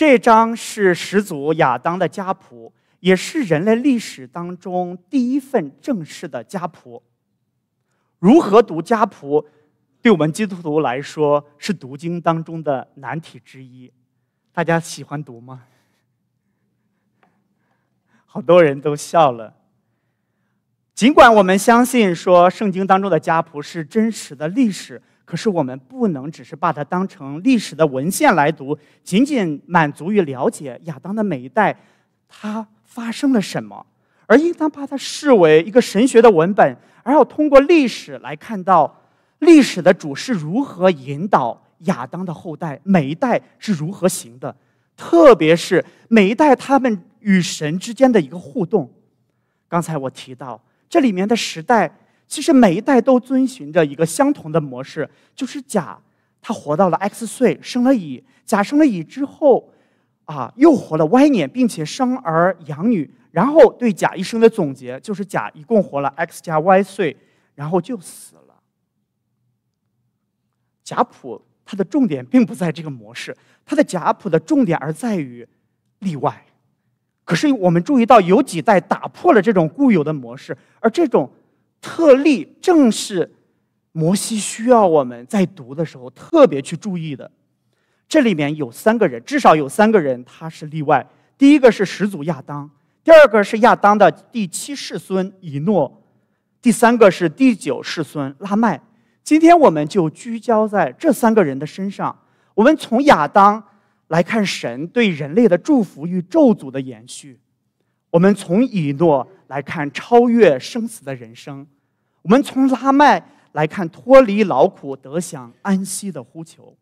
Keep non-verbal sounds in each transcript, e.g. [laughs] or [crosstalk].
这张是始祖亚当的家谱，也是人类历史当中第一份正式的家谱。如何读家谱，对我们基督徒来说是读经当中的难题之一。大家喜欢读吗？好多人都笑了。尽管我们相信说圣经当中的家谱是真实的历史。可是我们不能只是把它当成历史的文献来读，仅仅满足于了解亚当的每一代，他发生了什么，而应当把它视为一个神学的文本，而要通过历史来看到历史的主是如何引导亚当的后代，每一代是如何行的，特别是每一代他们与神之间的一个互动。刚才我提到这里面的时代。其实每一代都遵循着一个相同的模式，就是甲他活到了 x 岁，生了乙。甲生了乙之后，啊，又活了 y 年，并且生儿养女。然后对甲一生的总结就是：甲一共活了 x 加 y 岁，然后就死了。甲谱它的重点并不在这个模式，它的甲谱的重点而在于例外。可是我们注意到有几代打破了这种固有的模式，而这种。特例正是摩西需要我们在读的时候特别去注意的。这里面有三个人，至少有三个人他是例外。第一个是始祖亚当，第二个是亚当的第七世孙以诺，第三个是第九世孙拉麦。今天我们就聚焦在这三个人的身上。我们从亚当来看神对人类的祝福与咒诅的延续。我们从以诺。来看超越生死的人生，我们从拉麦来看脱离劳苦得享安息的呼求。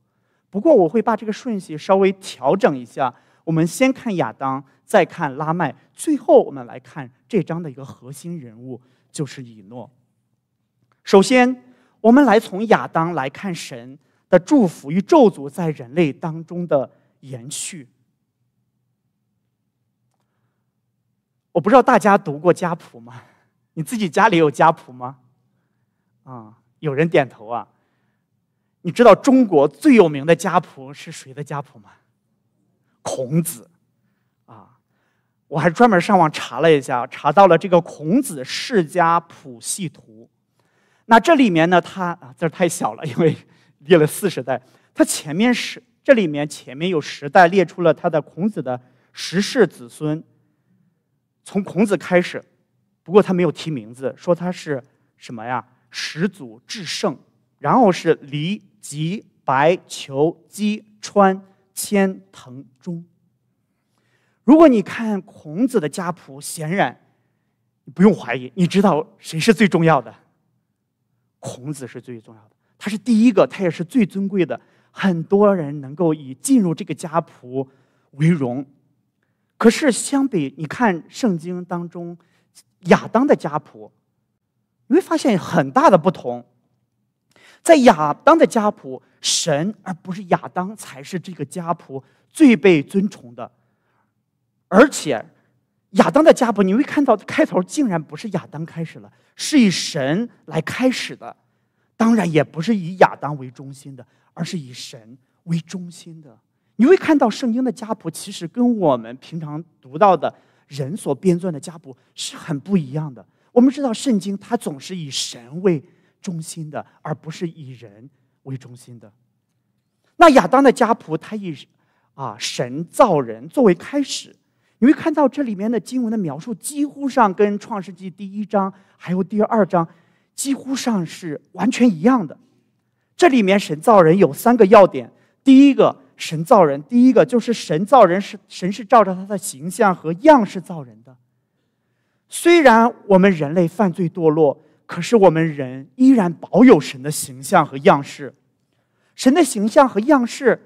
不过我会把这个顺序稍微调整一下，我们先看亚当，再看拉麦，最后我们来看这章的一个核心人物就是以诺。首先，我们来从亚当来看神的祝福与咒诅在人类当中的延续。我不知道大家读过家谱吗？你自己家里有家谱吗？啊，有人点头啊。你知道中国最有名的家谱是谁的家谱吗？孔子。啊，我还专门上网查了一下，查到了这个孔子世家谱系图。那这里面呢，他啊字太小了，因为列了四十代，他前面是这里面前面有十代，列出了他的孔子的十世子孙。从孔子开始，不过他没有提名字，说他是什么呀？始祖至圣，然后是黎、吉、白、裘、姬、川、千、藤中。如果你看孔子的家谱，显然你不用怀疑，你知道谁是最重要的？孔子是最重要的，他是第一个，他也是最尊贵的。很多人能够以进入这个家谱为荣。可是，相比你看圣经当中亚当的家谱，你会发现很大的不同。在亚当的家谱，神而不是亚当才是这个家谱最被尊崇的。而且，亚当的家谱你会看到开头竟然不是亚当开始了，是以神来开始的。当然，也不是以亚当为中心的，而是以神为中心的。你会看到圣经的家谱，其实跟我们平常读到的人所编撰的家谱是很不一样的。我们知道圣经它总是以神为中心的，而不是以人为中心的。那亚当的家谱，他以啊神造人作为开始。你会看到这里面的经文的描述，几乎上跟《创世纪》第一章还有第二章几乎上是完全一样的。这里面神造人有三个要点，第一个。神造人，第一个就是神造人，是神是照着他的形象和样式造人的。虽然我们人类犯罪堕落，可是我们人依然保有神的形象和样式。神的形象和样式，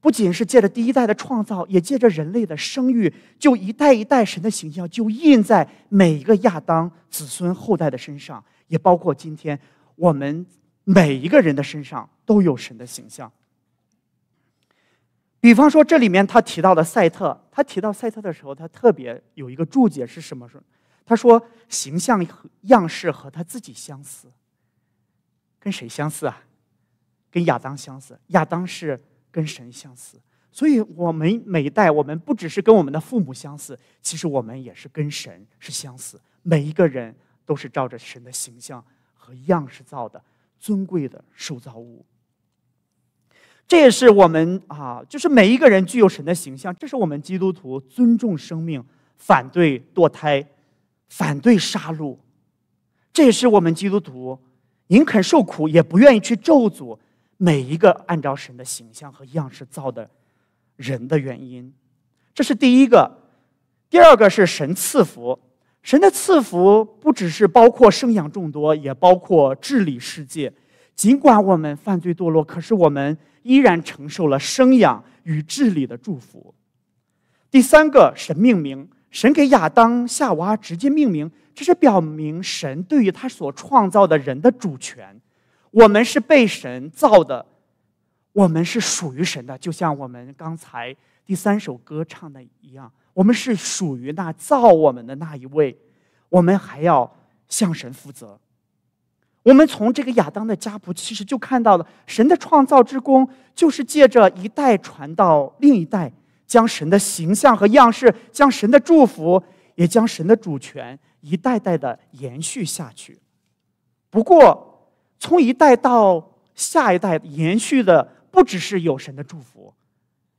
不仅是借着第一代的创造，也借着人类的生育，就一代一代神的形象就印在每一个亚当子孙后代的身上，也包括今天我们每一个人的身上都有神的形象。比方说，这里面他提到的赛特，他提到赛特的时候，他特别有一个注解是什么说？他说，形象和样式和他自己相似，跟谁相似啊？跟亚当相似。亚当是跟神相似，所以我们每一代我们不只是跟我们的父母相似，其实我们也是跟神是相似。每一个人都是照着神的形象和样式造的尊贵的受造物。这也是我们啊，就是每一个人具有神的形象。这是我们基督徒尊重生命、反对堕胎、反对杀戮。这也是我们基督徒宁肯受苦也不愿意去咒诅每一个按照神的形象和样式造的人的原因。这是第一个。第二个是神赐福，神的赐福不只是包括生养众多，也包括治理世界。尽管我们犯罪堕落，可是我们依然承受了生养与治理的祝福。第三个神命名，神给亚当、夏娃直接命名，这是表明神对于他所创造的人的主权。我们是被神造的，我们是属于神的，就像我们刚才第三首歌唱的一样，我们是属于那造我们的那一位。我们还要向神负责。我们从这个亚当的家谱，其实就看到了神的创造之功，就是借着一代传到另一代，将神的形象和样式，将神的祝福，也将神的主权一代代的延续下去。不过，从一代到下一代延续的，不只是有神的祝福，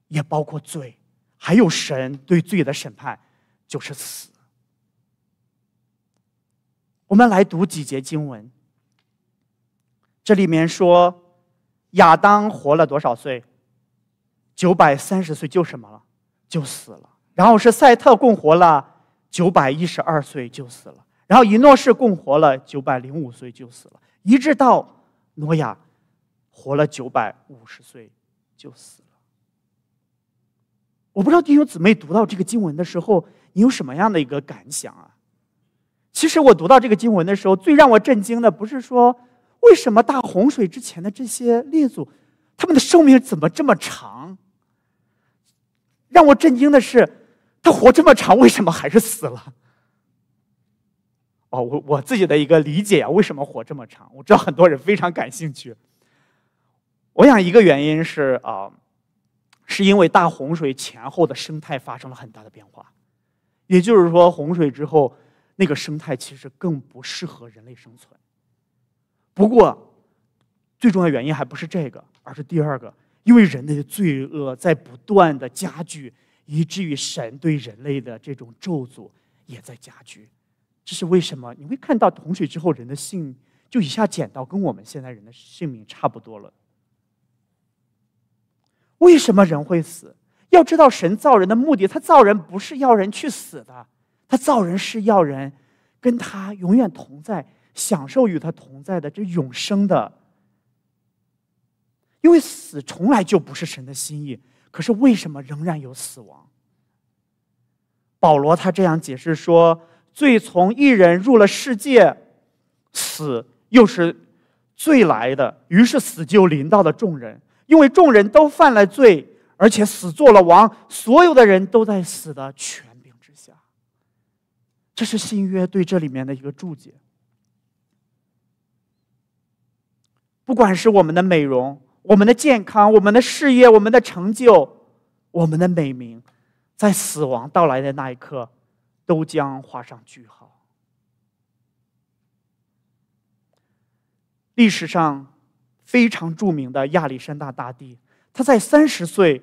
也包括罪，还有神对罪的审判，就是死。我们来读几节经文。这里面说，亚当活了多少岁？九百三十岁就什么了？就死了。然后是赛特共活了九百一十二岁就死了。然后以诺是共活了九百零五岁就死了。一直到诺亚活了九百五十岁就死了。我不知道弟兄姊妹读到这个经文的时候，你有什么样的一个感想啊？其实我读到这个经文的时候，最让我震惊的不是说。为什么大洪水之前的这些列祖，他们的寿命怎么这么长？让我震惊的是，他活这么长，为什么还是死了？哦，我我自己的一个理解啊，为什么活这么长？我知道很多人非常感兴趣。我想一个原因是啊，是因为大洪水前后的生态发生了很大的变化，也就是说，洪水之后那个生态其实更不适合人类生存。不过，最重要原因还不是这个，而是第二个，因为人类的罪恶在不断的加剧，以至于神对人类的这种咒诅也在加剧。这是为什么？你会看到洪水之后，人的性就一下减到跟我们现在人的性命差不多了。为什么人会死？要知道，神造人的目的，他造人不是要人去死的，他造人是要人跟他永远同在。享受与他同在的这永生的，因为死从来就不是神的心意。可是为什么仍然有死亡？保罗他这样解释说：“罪从一人入了世界，死又是罪来的。于是死就临到了众人，因为众人都犯了罪，而且死做了王，所有的人都在死的权柄之下。”这是新约对这里面的一个注解。不管是我们的美容、我们的健康、我们的事业、我们的成就、我们的美名，在死亡到来的那一刻，都将画上句号。历史上非常著名的亚历山大大帝，他在三十岁，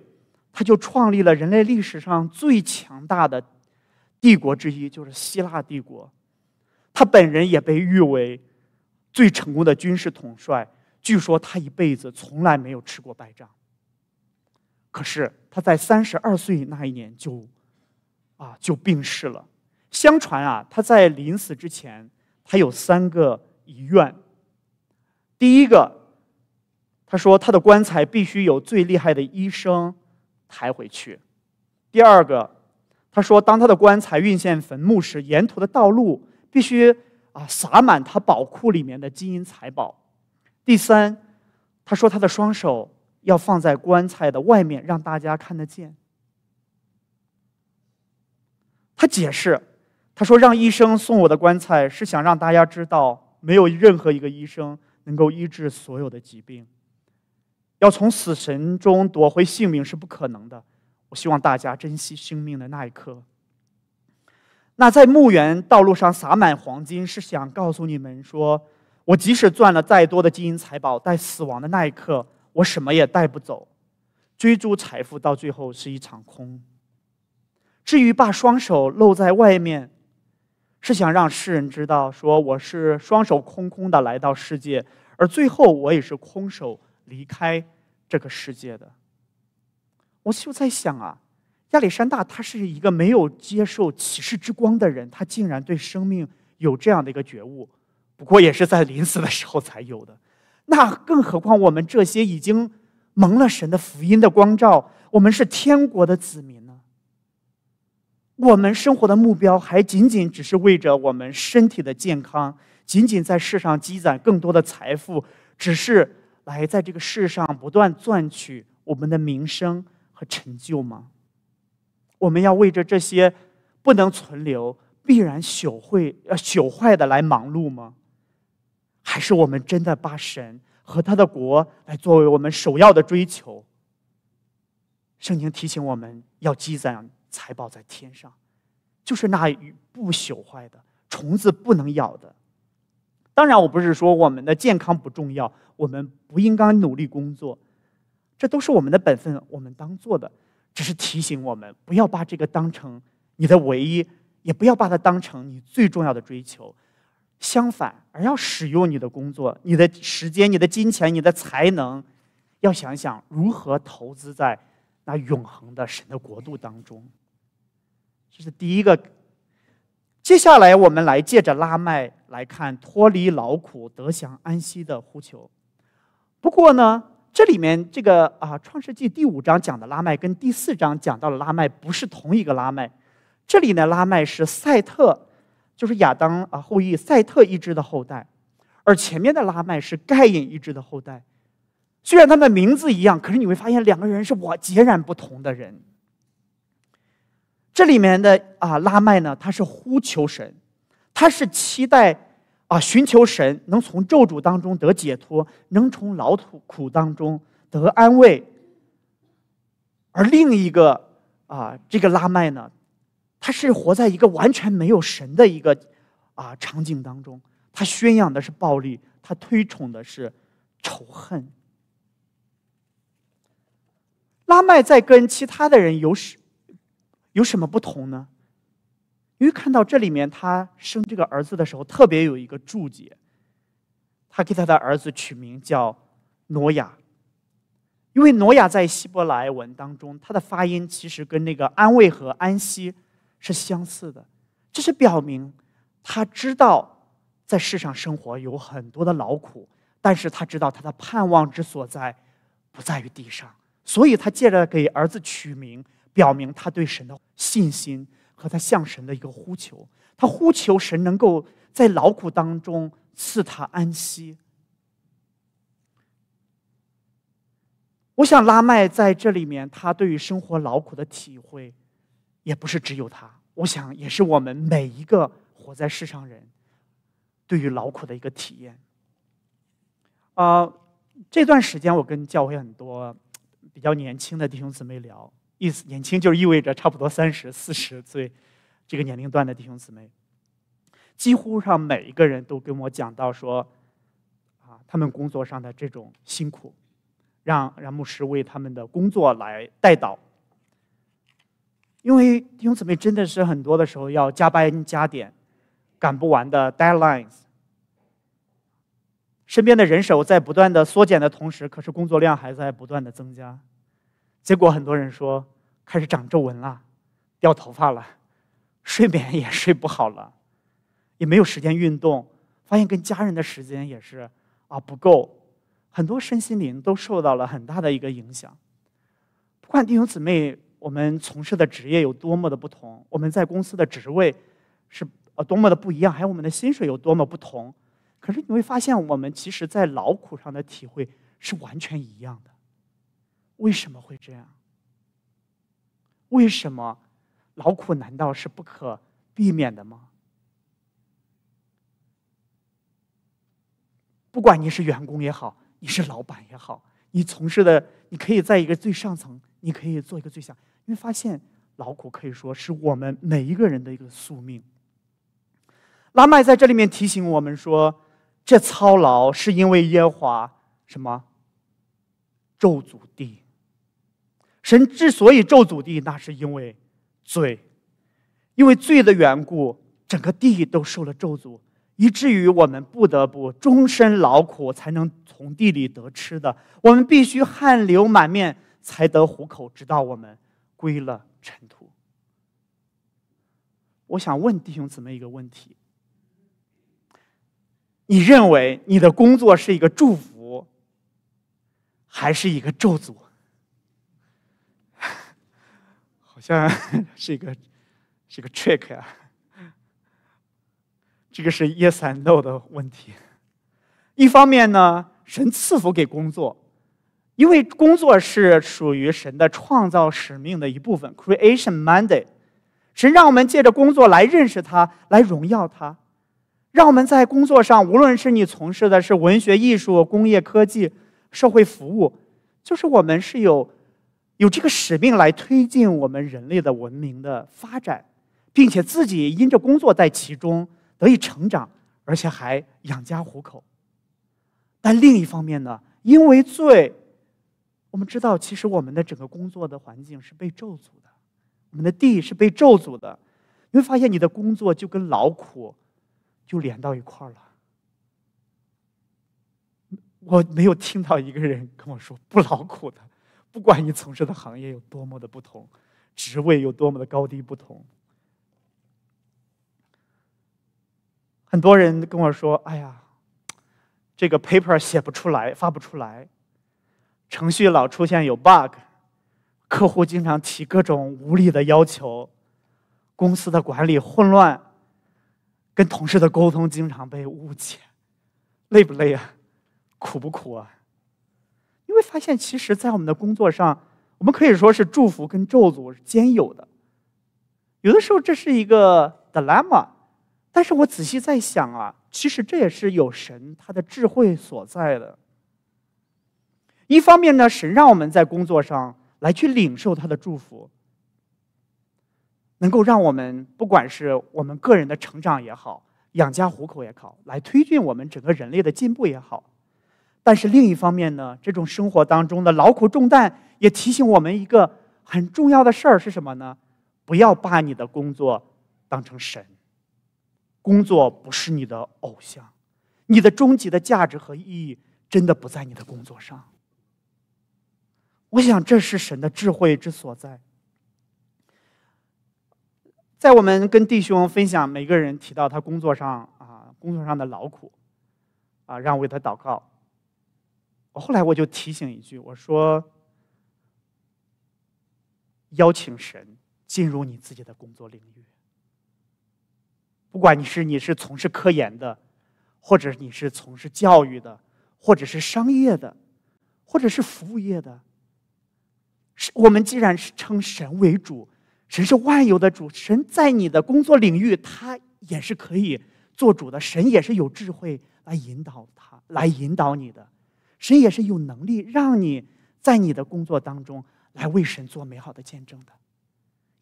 他就创立了人类历史上最强大的帝国之一，就是希腊帝国。他本人也被誉为最成功的军事统帅。据说他一辈子从来没有吃过败仗，可是他在三十二岁那一年就，啊，就病逝了。相传啊，他在临死之前，他有三个遗愿。第一个，他说他的棺材必须有最厉害的医生抬回去。第二个，他说当他的棺材运献坟墓时，沿途的道路必须啊撒满他宝库里面的金银财宝。第三，他说他的双手要放在棺材的外面，让大家看得见。他解释，他说让医生送我的棺材是想让大家知道，没有任何一个医生能够医治所有的疾病，要从死神中夺回性命是不可能的。我希望大家珍惜生命的那一刻。那在墓园道路上撒满黄金，是想告诉你们说。我即使赚了再多的金银财宝，在死亡的那一刻，我什么也带不走。追逐财富到最后是一场空。至于把双手露在外面，是想让世人知道，说我是双手空空的来到世界，而最后我也是空手离开这个世界的。我就在想啊，亚历山大他是一个没有接受启示之光的人，他竟然对生命有这样的一个觉悟。不过也是在临死的时候才有的，那更何况我们这些已经蒙了神的福音的光照，我们是天国的子民呢？我们生活的目标还仅仅只是为着我们身体的健康，仅仅在世上积攒更多的财富，只是来在这个世上不断赚取我们的名声和成就吗？我们要为着这些不能存留、必然朽坏、要朽坏的来忙碌吗？还是我们真的把神和他的国来作为我们首要的追求？圣经提醒我们要积攒财宝在天上，就是那不朽坏的、虫子不能咬的。当然，我不是说我们的健康不重要，我们不应该努力工作，这都是我们的本分，我们当做的。只是提醒我们，不要把这个当成你的唯一，也不要把它当成你最重要的追求。相反，而要使用你的工作、你的时间、你的金钱、你的才能，要想想如何投资在那永恒的神的国度当中。这是第一个。接下来，我们来借着拉麦来看脱离劳苦、得享安息的呼求。不过呢，这里面这个啊，《创世纪》第五章讲的拉麦跟第四章讲到的拉麦不是同一个拉麦。这里呢，拉麦是赛特。就是亚当啊后裔赛特一支的后代，而前面的拉麦是盖隐一支的后代。虽然他们的名字一样，可是你会发现两个人是我截然不同的人。这里面的啊拉麦呢，他是呼求神，他是期待啊寻求神能从咒诅当中得解脱，能从劳苦苦当中得安慰。而另一个啊这个拉麦呢？他是活在一个完全没有神的一个啊场景当中，他宣扬的是暴力，他推崇的是仇恨。拉麦在跟其他的人有什有什么不同呢？因为看到这里面，他生这个儿子的时候特别有一个注解，他给他的儿子取名叫挪亚，因为挪亚在希伯来文当中，他的发音其实跟那个安慰和安息。是相似的，这是表明他知道在世上生活有很多的劳苦，但是他知道他的盼望之所在不在于地上，所以他借着给儿子取名，表明他对神的信心和他向神的一个呼求，他呼求神能够在劳苦当中赐他安息。我想拉麦在这里面，他对于生活劳苦的体会。也不是只有他，我想也是我们每一个活在世上人，对于劳苦的一个体验。啊，这段时间我跟教会很多比较年轻的弟兄姊妹聊，意思年轻就意味着差不多三十四十岁这个年龄段的弟兄姊妹，几乎上每一个人都跟我讲到说，啊，他们工作上的这种辛苦，让让牧师为他们的工作来代祷。因为弟兄姊妹真的是很多的时候要加班加点，赶不完的 deadlines。身边的人手在不断的缩减的同时，可是工作量还在不断的增加。结果很多人说开始长皱纹了，掉头发了，睡眠也睡不好了，也没有时间运动，发现跟家人的时间也是啊不够，很多身心灵都受到了很大的一个影响。不管弟兄姊妹。我们从事的职业有多么的不同，我们在公司的职位是呃多么的不一样，还有我们的薪水有多么不同。可是你会发现，我们其实在劳苦上的体会是完全一样的。为什么会这样？为什么劳苦难道是不可避免的吗？不管你是员工也好，你是老板也好，你从事的，你可以在一个最上层，你可以做一个最下。会发现劳苦可以说是我们每一个人的一个宿命。拉麦在这里面提醒我们说，这操劳是因为耶华什么咒诅地。神之所以咒诅地，那是因为罪，因为罪的缘故，整个地都受了咒诅，以至于我们不得不终身劳苦，才能从地里得吃的。我们必须汗流满面才得糊口，直到我们。归了尘土。我想问弟兄姊妹一个问题：你认为你的工作是一个祝福，还是一个咒诅？[laughs] 好像 [laughs] 是一个，是一个 trick 啊。这个是 yes and no 的问题。一方面呢，神赐福给工作。因为工作是属于神的创造使命的一部分 （Creation Mandate），神让我们借着工作来认识他，来荣耀他，让我们在工作上，无论是你从事的是文学艺术、工业科技、社会服务，就是我们是有有这个使命来推进我们人类的文明的发展，并且自己因着工作在其中得以成长，而且还养家糊口。但另一方面呢，因为罪。我们知道，其实我们的整个工作的环境是被咒诅的，我们的地是被咒诅的。你会发现，你的工作就跟劳苦就连到一块儿了。我没有听到一个人跟我说不劳苦的，不管你从事的行业有多么的不同，职位有多么的高低不同。很多人跟我说：“哎呀，这个 paper 写不出来，发不出来。”程序老出现有 bug，客户经常提各种无理的要求，公司的管理混乱，跟同事的沟通经常被误解，累不累啊？苦不苦啊？你会发现，其实，在我们的工作上，我们可以说是祝福跟咒诅是兼有的。有的时候这是一个 d i l e m m a 但是我仔细在想啊，其实这也是有神他的智慧所在的。一方面呢，神让我们在工作上来去领受他的祝福，能够让我们不管是我们个人的成长也好，养家糊口也好，来推进我们整个人类的进步也好。但是另一方面呢，这种生活当中的劳苦重担也提醒我们一个很重要的事儿是什么呢？不要把你的工作当成神，工作不是你的偶像，你的终极的价值和意义真的不在你的工作上。我想，这是神的智慧之所在。在我们跟弟兄分享，每个人提到他工作上啊，工作上的劳苦，啊，让我为他祷告。我后来我就提醒一句，我说：邀请神进入你自己的工作领域，不管你是你是从事科研的，或者你是从事教育的，或者是商业的，或者是服务业的。我们既然是称神为主，神是万有的主，神在你的工作领域，他也是可以做主的。神也是有智慧来引导他，来引导你的。神也是有能力让你在你的工作当中来为神做美好的见证的。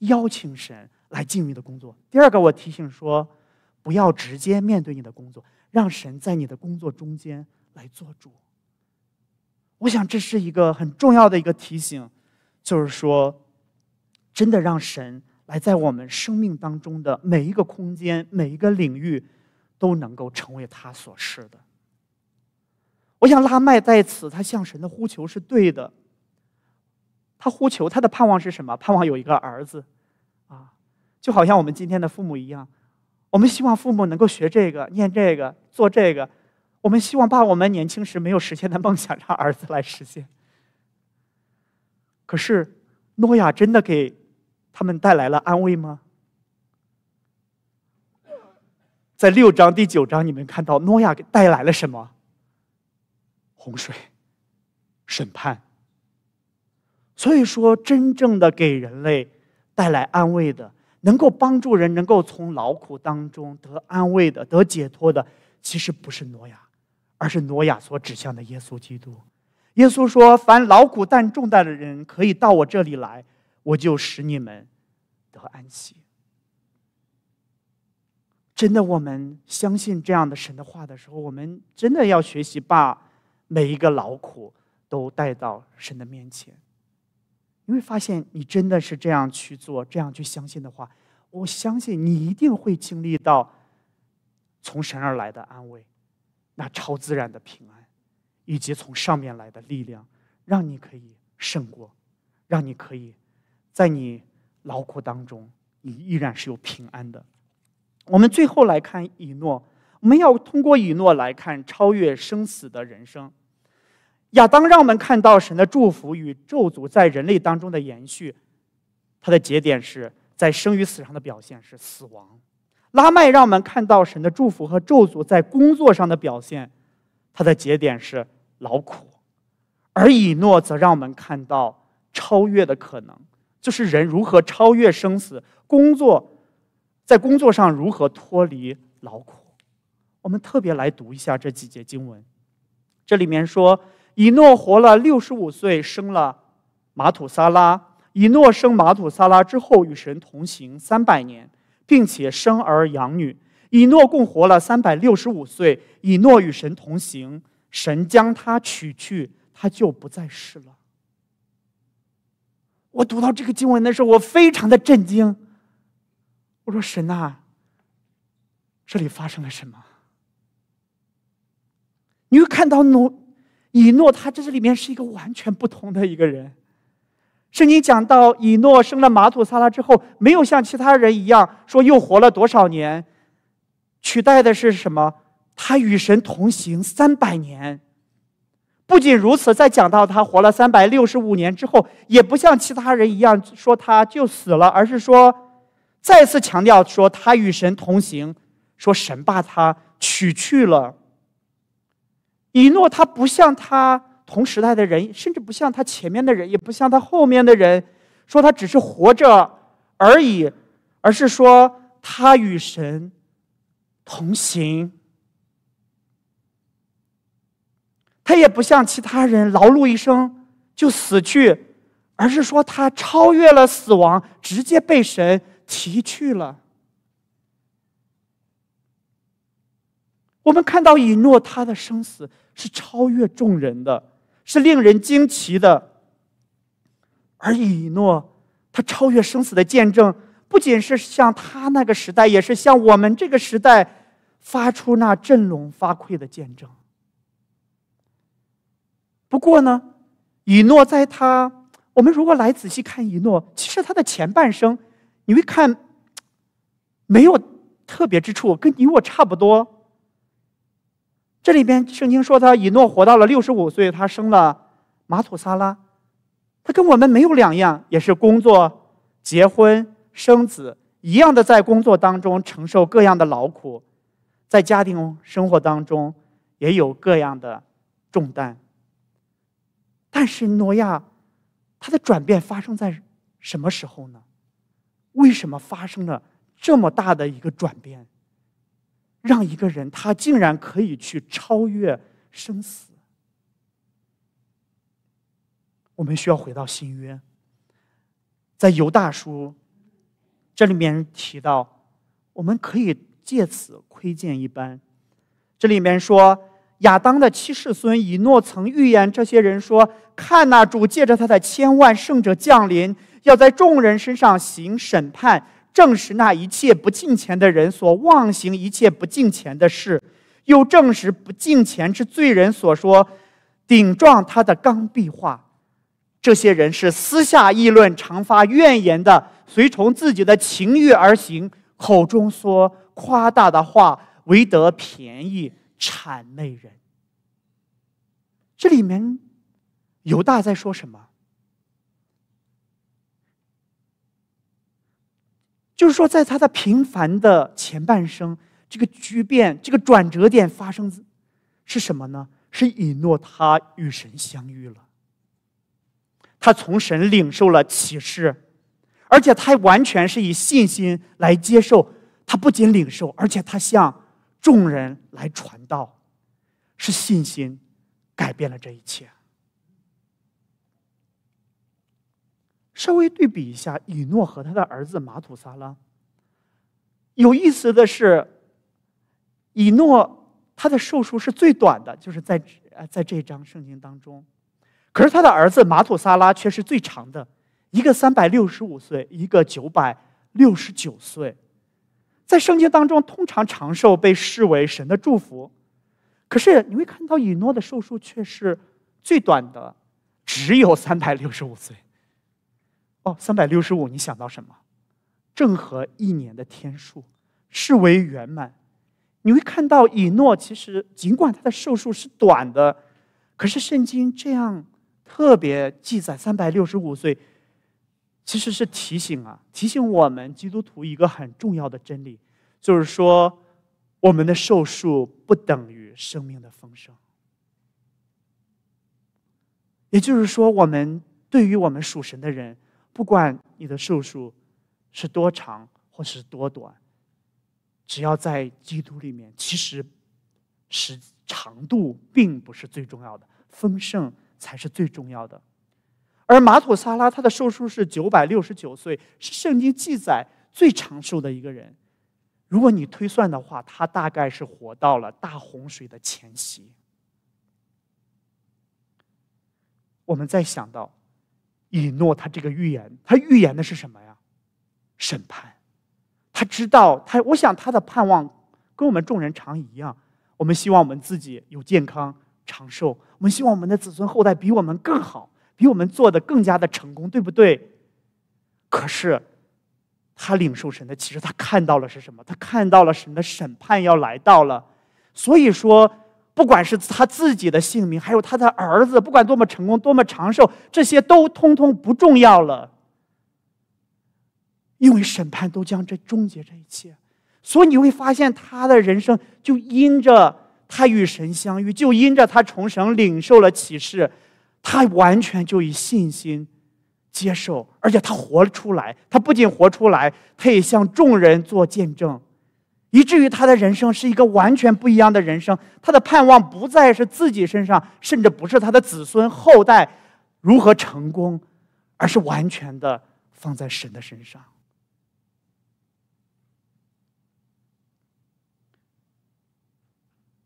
邀请神来进入你的工作。第二个，我提醒说，不要直接面对你的工作，让神在你的工作中间来做主。我想这是一个很重要的一个提醒。就是说，真的让神来在我们生命当中的每一个空间、每一个领域，都能够成为他所是的。我想拉麦在此，他向神的呼求是对的。他呼求，他的盼望是什么？盼望有一个儿子，啊，就好像我们今天的父母一样，我们希望父母能够学这个、念这个、做这个，我们希望把我们年轻时没有实现的梦想让儿子来实现。可是，诺亚真的给他们带来了安慰吗？在六章第九章，你们看到诺亚给带来了什么？洪水、审判。所以说，真正的给人类带来安慰的，能够帮助人、能够从劳苦当中得安慰的、得解脱的，其实不是诺亚，而是诺亚所指向的耶稣基督。耶稣说：“凡劳苦但重担的人，可以到我这里来，我就使你们得安息。”真的，我们相信这样的神的话的时候，我们真的要学习把每一个劳苦都带到神的面前。你会发现，你真的是这样去做，这样去相信的话，我相信你一定会经历到从神而来的安慰，那超自然的平安。以及从上面来的力量，让你可以胜过，让你可以，在你劳苦当中，你依然是有平安的。我们最后来看以诺，我们要通过以诺来看超越生死的人生。亚当让我们看到神的祝福与咒诅在人类当中的延续，它的节点是在生与死上的表现是死亡。拉麦让我们看到神的祝福和咒诅在工作上的表现，它的节点是。劳苦，而以诺则让我们看到超越的可能，就是人如何超越生死、工作，在工作上如何脱离劳苦。我们特别来读一下这几节经文，这里面说，以诺活了六十五岁，生了马土撒拉。以诺生马土撒拉之后，与神同行三百年，并且生儿养女。以诺共活了三百六十五岁。以诺与神同行。神将他取去，他就不再是了。我读到这个经文的时候，我非常的震惊。我说：“神啊，这里发生了什么？”你会看到诺以诺，他这是里面是一个完全不同的一个人。圣经讲到以诺生了马土撒拉之后，没有像其他人一样说又活了多少年，取代的是什么？他与神同行三百年。不仅如此，在讲到他活了三百六十五年之后，也不像其他人一样说他就死了，而是说再次强调说他与神同行，说神把他取去了。以诺他不像他同时代的人，甚至不像他前面的人，也不像他后面的人，说他只是活着而已，而是说他与神同行。他也不像其他人劳碌一生就死去，而是说他超越了死亡，直接被神提去了。我们看到以诺他的生死是超越众人的，是令人惊奇的。而以诺他超越生死的见证，不仅是向他那个时代，也是向我们这个时代发出那振聋发聩的见证。不过呢，以诺在他，我们如果来仔细看以诺，其实他的前半生，你会看没有特别之处，跟你我差不多。这里边圣经说他以诺活到了六十五岁，他生了马土撒拉，他跟我们没有两样，也是工作、结婚、生子，一样的在工作当中承受各样的劳苦，在家庭生活当中也有各样的重担。但是诺亚，他的转变发生在什么时候呢？为什么发生了这么大的一个转变，让一个人他竟然可以去超越生死？我们需要回到新约，在犹大书，这里面提到，我们可以借此窥见一般。这里面说。亚当的七世孙以诺曾预言这些人说：“看那主借着他的千万圣者降临，要在众人身上行审判，证实那一切不敬虔的人所妄行一切不敬虔的事，又证实不敬虔之罪人所说，顶撞他的刚愎话。这些人是私下议论、常发怨言的，随从自己的情欲而行，口中说夸大的话，为得便宜。”谄媚人，这里面犹大在说什么？就是说，在他的平凡的前半生，这个巨变、这个转折点发生，是什么呢？是以诺他与神相遇了。他从神领受了启示，而且他完全是以信心来接受。他不仅领受，而且他向众人来传道，是信心改变了这一切。稍微对比一下，以诺和他的儿子马土撒拉。有意思的是，以诺他的寿数是最短的，就是在呃在这章圣经当中。可是他的儿子马土撒拉却是最长的，一个三百六十五岁，一个九百六十九岁。在圣经当中，通常长寿被视为神的祝福。可是你会看到以诺的寿数却是最短的，只有三百六十五岁。哦，三百六十五，你想到什么？正合一年的天数，是为圆满。你会看到以诺其实，尽管他的寿数是短的，可是圣经这样特别记载三百六十五岁。其实是提醒啊，提醒我们基督徒一个很重要的真理，就是说，我们的寿数不等于生命的丰盛。也就是说，我们对于我们属神的人，不管你的寿数是多长或是多短，只要在基督里面，其实时长度并不是最重要的，丰盛才是最重要的。而马土萨拉，他的寿数是九百六十九岁，是圣经记载最长寿的一个人。如果你推算的话，他大概是活到了大洪水的前夕。我们再想到以诺，他这个预言，他预言的是什么呀？审判。他知道，他我想他的盼望跟我们众人常一样，我们希望我们自己有健康长寿，我们希望我们的子孙后代比我们更好。比我们做的更加的成功，对不对？可是他领受神的，启示，他看到了是什么？他看到了神的审判要来到了。所以说，不管是他自己的性命，还有他的儿子，不管多么成功，多么长寿，这些都通通不重要了。因为审判都将这终结这一切。所以你会发现，他的人生就因着他与神相遇，就因着他重生，领受了启示。他完全就以信心接受，而且他活了出来。他不仅活出来，他也向众人做见证，以至于他的人生是一个完全不一样的人生。他的盼望不再是自己身上，甚至不是他的子孙后代如何成功，而是完全的放在神的身上。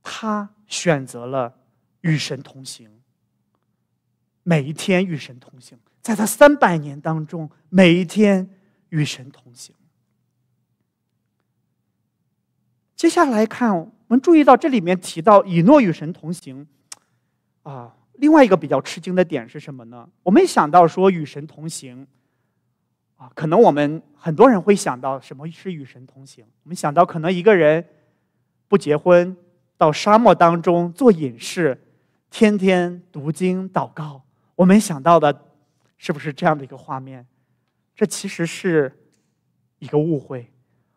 他选择了与神同行。每一天与神同行，在他三百年当中，每一天与神同行。接下来看，我们注意到这里面提到以诺与神同行，啊，另外一个比较吃惊的点是什么呢？我们想到说与神同行，啊，可能我们很多人会想到什么是与神同行？我们想到可能一个人不结婚，到沙漠当中做隐士，天天读经祷告。我没想到的，是不是这样的一个画面？这其实是一个误会。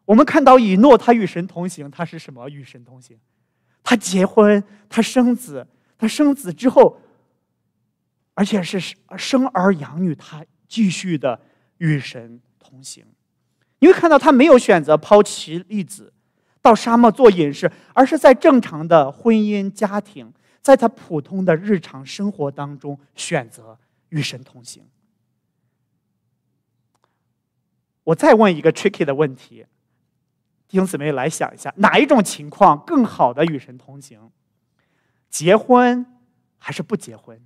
我们看到以诺，他与神同行，他是什么？与神同行。他结婚，他生子，他生子之后，而且是生儿养女，他继续的与神同行。你会看到他没有选择抛弃子，到沙漠做隐士，而是在正常的婚姻家庭。在他普通的日常生活当中，选择与神同行。我再问一个 tricky 的问题，弟兄姊妹来想一下，哪一种情况更好的与神同行？结婚还是不结婚？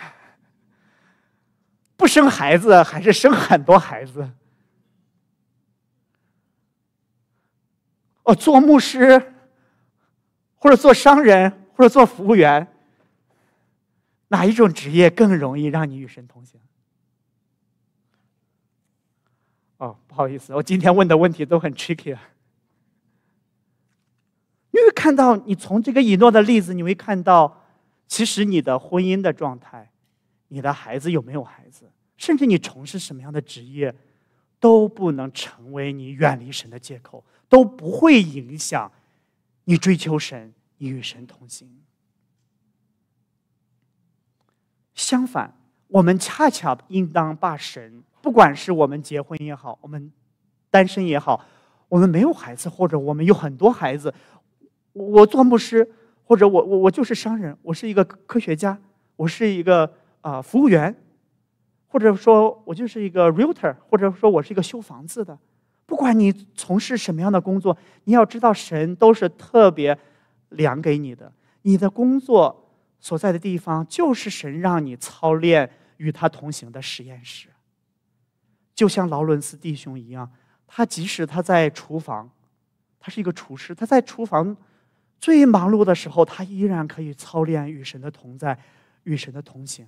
[sighs] 不生孩子还是生很多孩子？哦，做牧师。或者做商人，或者做服务员，哪一种职业更容易让你与神同行？哦，不好意思，我今天问的问题都很 tricky。因为看到你从这个以诺的例子，你会看到，其实你的婚姻的状态，你的孩子有没有孩子，甚至你从事什么样的职业，都不能成为你远离神的借口，都不会影响。你追求神，你与神同行。相反，我们恰恰应当把神，不管是我们结婚也好，我们单身也好，我们没有孩子，或者我们有很多孩子，我做牧师，或者我我我就是商人，我是一个科学家，我是一个啊服务员，或者说我就是一个 realtor，或者说我是一个修房子的。不管你从事什么样的工作，你要知道神都是特别量给你的。你的工作所在的地方，就是神让你操练与他同行的实验室。就像劳伦斯弟兄一样，他即使他在厨房，他是一个厨师，他在厨房最忙碌的时候，他依然可以操练与神的同在，与神的同行。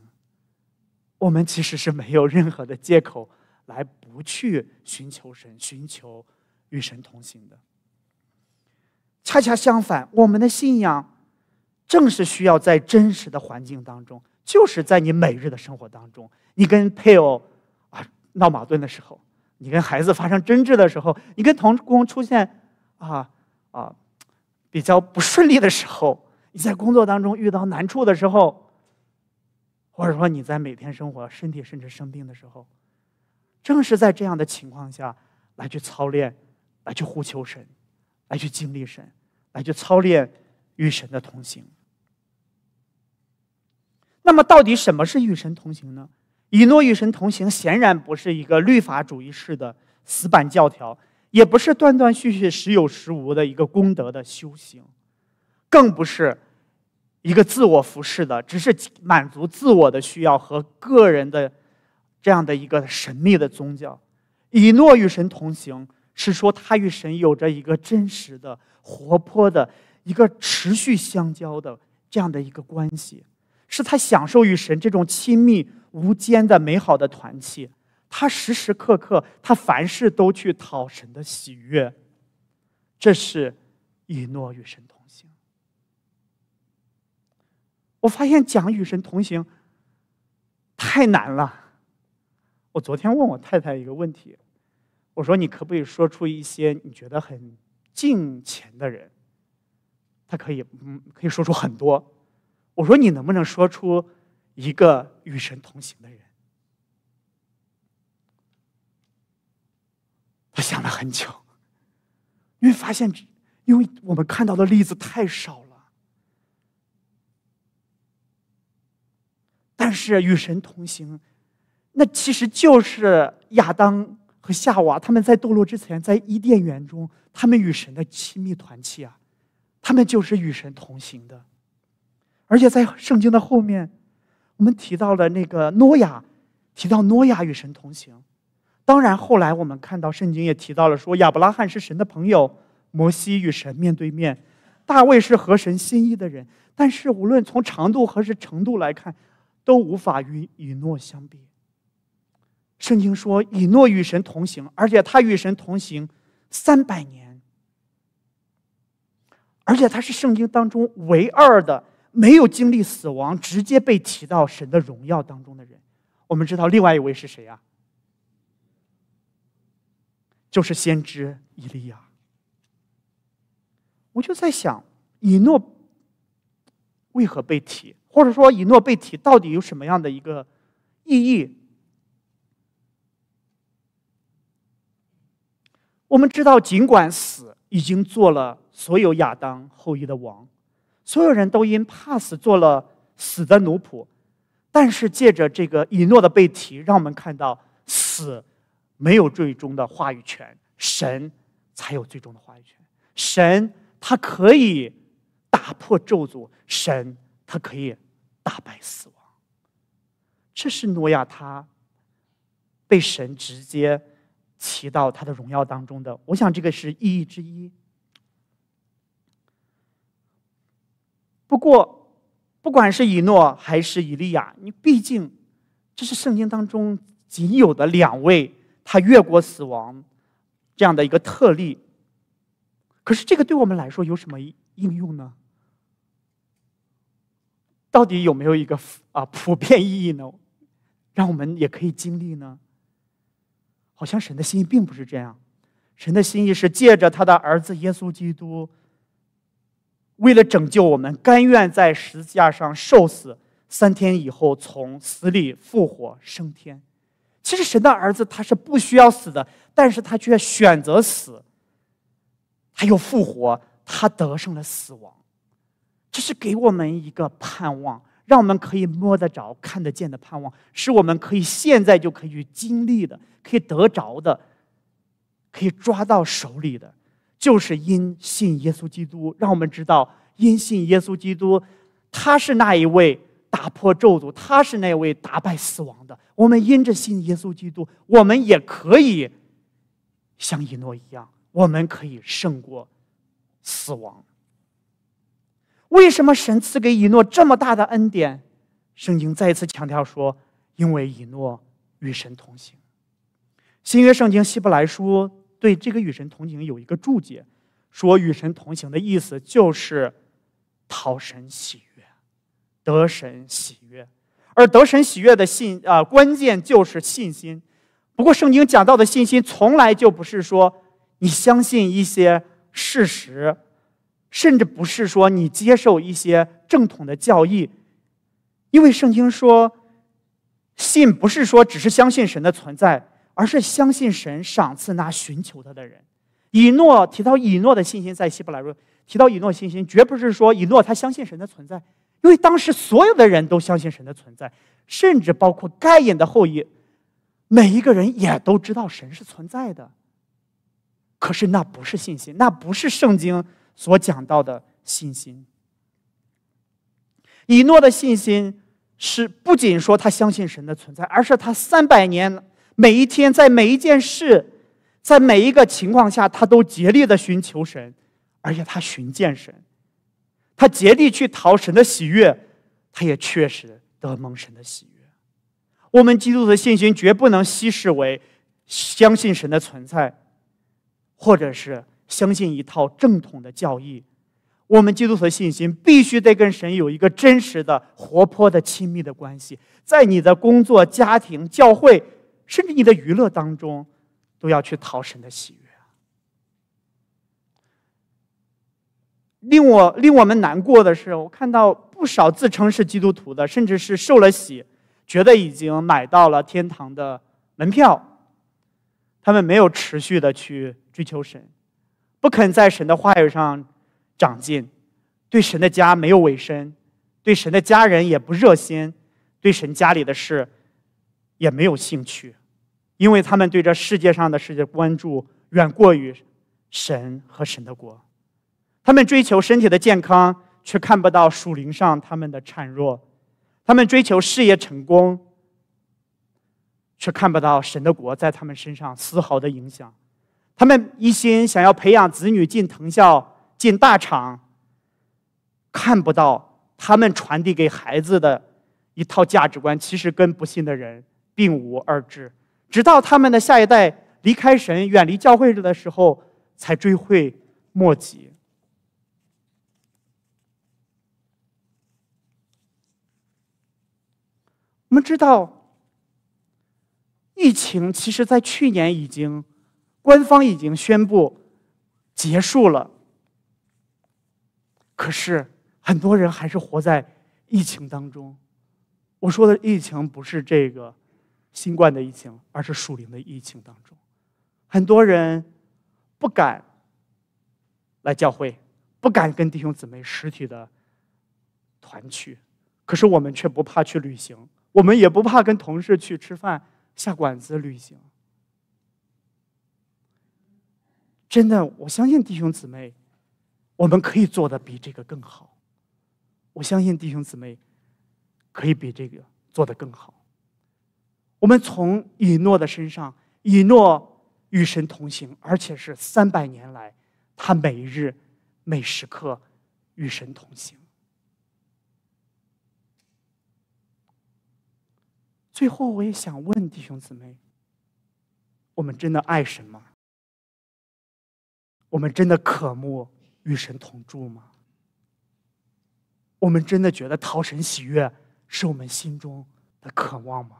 我们其实是没有任何的借口。来不去寻求神，寻求与神同行的？恰恰相反，我们的信仰正是需要在真实的环境当中，就是在你每日的生活当中，你跟配偶啊闹矛盾的时候，你跟孩子发生争执的时候，你跟同工出现啊啊比较不顺利的时候，你在工作当中遇到难处的时候，或者说你在每天生活身体甚至生病的时候。正是在这样的情况下来去操练，来去呼求神，来去经历神，来去操练与神的同行。那么，到底什么是与神同行呢？以诺与神同行，显然不是一个律法主义式的死板教条，也不是断断续续、时有时无的一个功德的修行，更不是一个自我服侍的，只是满足自我的需要和个人的。这样的一个神秘的宗教，以诺与神同行，是说他与神有着一个真实的、活泼的、一个持续相交的这样的一个关系，是他享受与神这种亲密无间的美好的团契，他时时刻刻，他凡事都去讨神的喜悦，这是以诺与神同行。我发现讲与神同行太难了。我昨天问我太太一个问题，我说你可不可以说出一些你觉得很近钱的人？她可以，嗯，可以说出很多。我说你能不能说出一个与神同行的人？我想了很久，因为发现，因为我们看到的例子太少了，但是与神同行。那其实就是亚当和夏娃他们在堕落之前在伊甸园中，他们与神的亲密团契啊，他们就是与神同行的。而且在圣经的后面，我们提到了那个诺亚，提到诺亚与神同行。当然，后来我们看到圣经也提到了说亚伯拉罕是神的朋友，摩西与神面对面，大卫是合神心意的人。但是无论从长度还是程度来看，都无法与以诺相比。圣经说：“以诺与神同行，而且他与神同行三百年，而且他是圣经当中唯二的没有经历死亡，直接被提到神的荣耀当中的人。”我们知道，另外一位是谁呀？就是先知以利亚。我就在想，以诺为何被提，或者说以诺被提到底有什么样的一个意义？我们知道，尽管死已经做了所有亚当后裔的王，所有人都因怕死做了死的奴仆，但是借着这个以诺的背题，让我们看到死没有最终的话语权，神才有最终的话语权。神他可以打破咒诅，神他可以打败死亡。这是诺亚，他被神直接。骑到他的荣耀当中的，我想这个是意义之一。不过，不管是以诺还是以利亚，你毕竟这是圣经当中仅有的两位他越过死亡这样的一个特例。可是，这个对我们来说有什么应用呢？到底有没有一个啊普遍意义呢？让我们也可以经历呢？好像神的心意并不是这样，神的心意是借着他的儿子耶稣基督，为了拯救我们，甘愿在十字架上受死，三天以后从死里复活升天。其实神的儿子他是不需要死的，但是他却选择死，他又复活，他得胜了死亡，这是给我们一个盼望。让我们可以摸得着、看得见的盼望，是我们可以现在就可以经历的、可以得着的、可以抓到手里的，就是因信耶稣基督。让我们知道，因信耶稣基督，他是那一位打破咒诅，他是那位打败死亡的。我们因着信耶稣基督，我们也可以像以诺一样，我们可以胜过死亡。为什么神赐给以诺这么大的恩典？圣经再一次强调说：“因为以诺与神同行。”新约圣经希伯来书对这个“与神同行”有一个注解，说“与神同行”的意思就是讨神喜悦，得神喜悦。而得神喜悦的信啊，关键就是信心。不过，圣经讲到的信心，从来就不是说你相信一些事实。甚至不是说你接受一些正统的教义，因为圣经说，信不是说只是相信神的存在，而是相信神赏赐那寻求他的人。以诺提到以诺的信心，在希伯来说提到以诺信心，绝不是说以诺他相信神的存在，因为当时所有的人都相信神的存在，甚至包括该隐的后裔，每一个人也都知道神是存在的。可是那不是信心，那不是圣经。所讲到的信心，以诺的信心是不仅说他相信神的存在，而是他三百年每一天，在每一件事，在每一个情况下，他都竭力的寻求神，而且他寻见神，他竭力去讨神的喜悦，他也确实得蒙神的喜悦。我们基督的信心绝不能稀释为相信神的存在，或者是。相信一套正统的教义，我们基督徒的信心必须得跟神有一个真实的、活泼的、亲密的关系。在你的工作、家庭、教会，甚至你的娱乐当中，都要去讨神的喜悦。令我令我们难过的是，我看到不少自称是基督徒的，甚至是受了洗，觉得已经买到了天堂的门票，他们没有持续的去追求神。不肯在神的话语上长进，对神的家没有委身，对神的家人也不热心，对神家里的事也没有兴趣，因为他们对这世界上的事关注远过于神和神的国。他们追求身体的健康，却看不到属灵上他们的孱弱；他们追求事业成功，却看不到神的国在他们身上丝毫的影响。他们一心想要培养子女进藤校、进大厂，看不到他们传递给孩子的，一套价值观，其实跟不信的人并无二致。直到他们的下一代离开神、远离教会的时候，才追悔莫及。我们知道，疫情其实，在去年已经。官方已经宣布结束了，可是很多人还是活在疫情当中。我说的疫情不是这个新冠的疫情，而是属灵的疫情当中。很多人不敢来教会，不敢跟弟兄姊妹实体的团聚，可是我们却不怕去旅行，我们也不怕跟同事去吃饭、下馆子旅行。真的，我相信弟兄姊妹，我们可以做的比这个更好。我相信弟兄姊妹可以比这个做的更好。我们从以诺的身上，以诺与神同行，而且是三百年来，他每日每时刻与神同行。最后，我也想问弟兄姊妹，我们真的爱神吗？我们真的渴慕与神同住吗？我们真的觉得讨神喜悦是我们心中的渴望吗？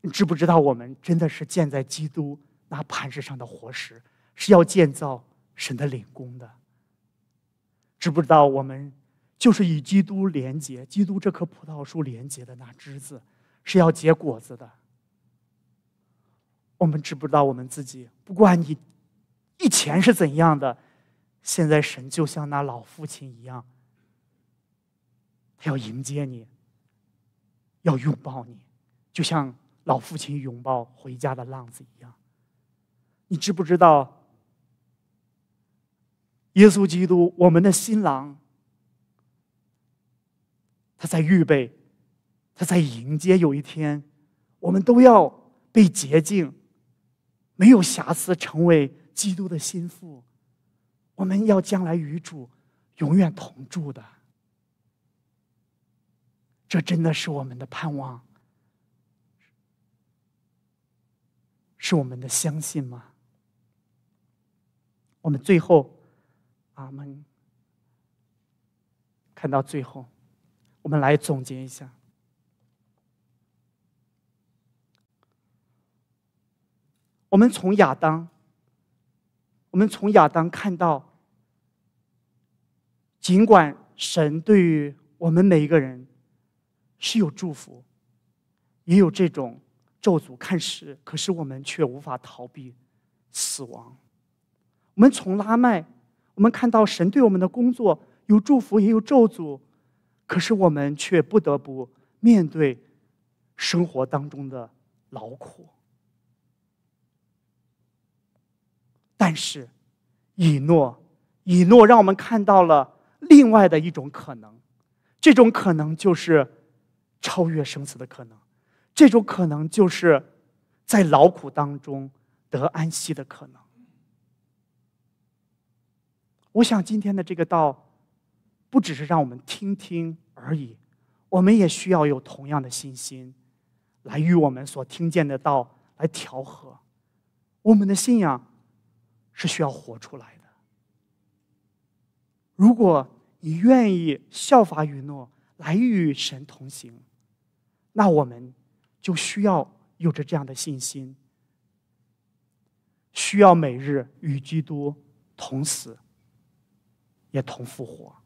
你知不知道，我们真的是建在基督那磐石上的活石，是要建造神的灵宫的。知不知道，我们就是以基督连结基督这棵葡萄树连结的那枝子，是要结果子的。我们知不知道，我们自己不管你。以前是怎样的？现在神就像那老父亲一样，他要迎接你，要拥抱你，就像老父亲拥抱回家的浪子一样。你知不知道？耶稣基督，我们的新郎，他在预备，他在迎接。有一天，我们都要被洁净，没有瑕疵，成为。基督的心腹，我们要将来与主永远同住的，这真的是我们的盼望，是我们的相信吗？我们最后，阿门。看到最后，我们来总结一下，我们从亚当。我们从亚当看到，尽管神对于我们每一个人是有祝福，也有这种咒诅、看时，可是我们却无法逃避死亡。我们从拉麦，我们看到神对我们的工作有祝福，也有咒诅，可是我们却不得不面对生活当中的劳苦。但是，以诺，以诺让我们看到了另外的一种可能，这种可能就是超越生死的可能，这种可能就是在劳苦当中得安息的可能。我想今天的这个道，不只是让我们听听而已，我们也需要有同样的信心，来与我们所听见的道来调和，我们的信仰。是需要活出来的。如果你愿意效法雨诺来与神同行，那我们就需要有着这样的信心，需要每日与基督同死，也同复活。